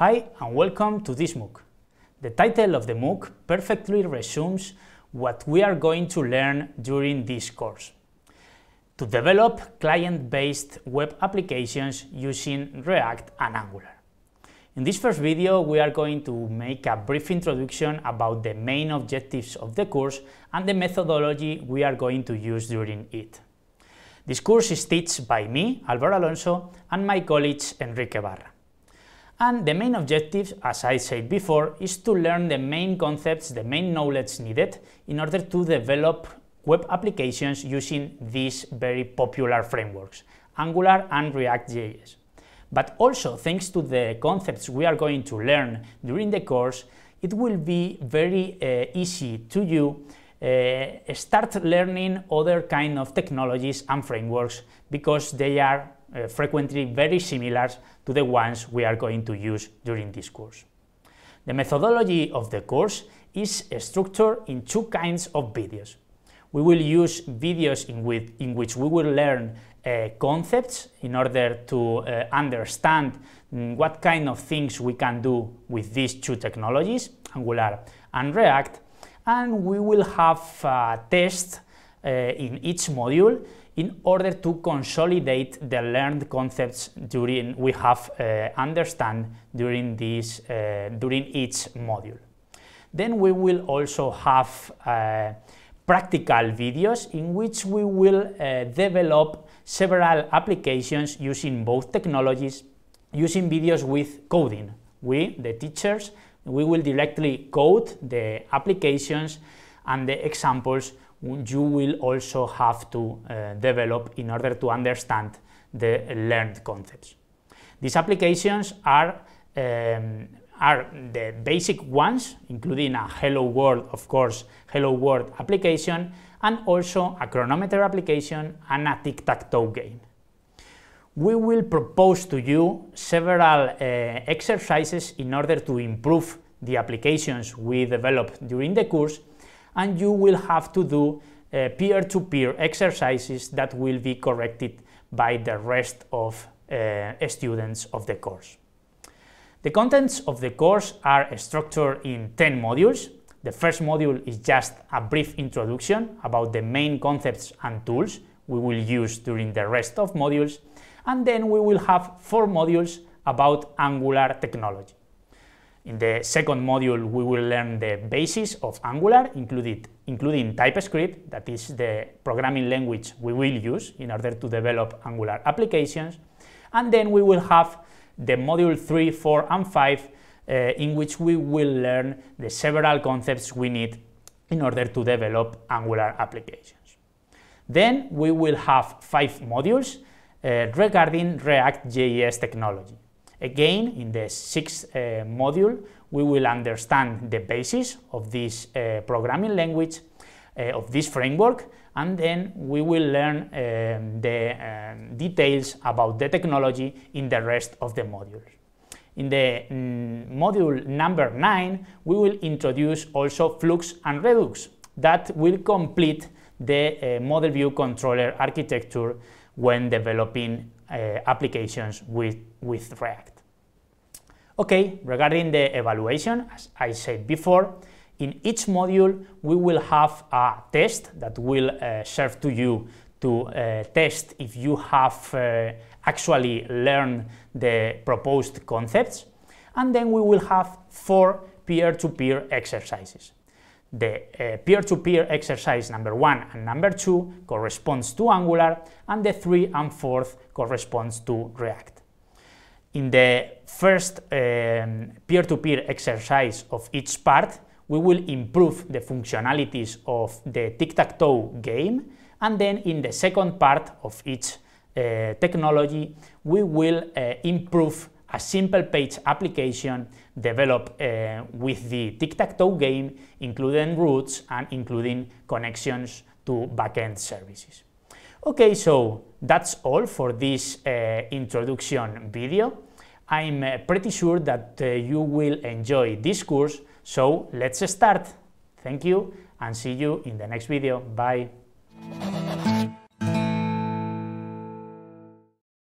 Hi and welcome to this MOOC. The title of the MOOC perfectly resumes what we are going to learn during this course. To develop client-based web applications using React and Angular. In this first video, we are going to make a brief introduction about the main objectives of the course and the methodology we are going to use during it. This course is taught by me, Alvaro Alonso, and my colleague Enrique Barra. And the main objective, as I said before, is to learn the main concepts, the main knowledge needed in order to develop web applications using these very popular frameworks, Angular and React.js. But also, thanks to the concepts we are going to learn during the course, it will be very uh, easy to you uh, start learning other kind of technologies and frameworks because they are uh, frequently very similar to the ones we are going to use during this course. The methodology of the course is structured in two kinds of videos. We will use videos in, in which we will learn uh, concepts in order to uh, understand mm, what kind of things we can do with these two technologies, Angular and React, and we will have a uh, test uh, in each module in order to consolidate the learned concepts during we have uh, understand during this uh, during each module. Then we will also have uh, practical videos in which we will uh, develop several applications using both technologies, using videos with coding. We, the teachers, we will directly code the applications and the examples you will also have to uh, develop in order to understand the learned concepts. These applications are, um, are the basic ones, including a Hello World, of course, Hello World application, and also a chronometer application and a tic-tac-toe game. We will propose to you several uh, exercises in order to improve the applications we develop during the course and you will have to do uh, peer-to-peer uh, -peer exercises that will be corrected by the rest of uh, students of the course. The contents of the course are structured in 10 modules. The first module is just a brief introduction about the main concepts and tools we will use during the rest of modules, and then we will have four modules about Angular technology. In the second module, we will learn the basis of Angular, included, including TypeScript, that is the programming language we will use in order to develop Angular applications. And then we will have the module 3, 4, and 5, uh, in which we will learn the several concepts we need in order to develop Angular applications. Then we will have five modules uh, regarding React.js technology. Again, in the sixth uh, module, we will understand the basis of this uh, programming language, uh, of this framework, and then we will learn um, the um, details about the technology in the rest of the modules. In the mm, module number 9, we will introduce also flux and redux that will complete the uh, model view controller architecture when developing uh, applications with, with React. Okay, regarding the evaluation, as I said before, in each module we will have a test that will uh, serve to you to uh, test if you have uh, actually learned the proposed concepts. And then we will have four peer-to-peer -peer exercises. The uh, peer-to-peer uh, -peer exercise number one and number two corresponds to Angular, and the three and fourth corresponds to React. In the first um, peer-to-peer um, -peer exercise of each part, we will improve the functionalities of the tic-tac-toe game, and then in the second part of each uh, technology, we will uh, improve a simple page application developed uh, with the tic-tac-toe game, including routes and including connections to backend services. Okay, so that's all for this uh, introduction video. I'm uh, pretty sure that uh, you will enjoy this course, so let's start. Thank you and see you in the next video. Bye.